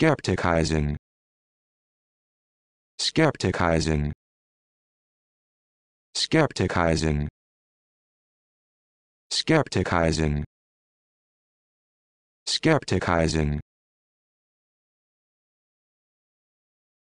Skepticizing. Skepticizing. Skepticizing. Skepticizing. Skepticizing.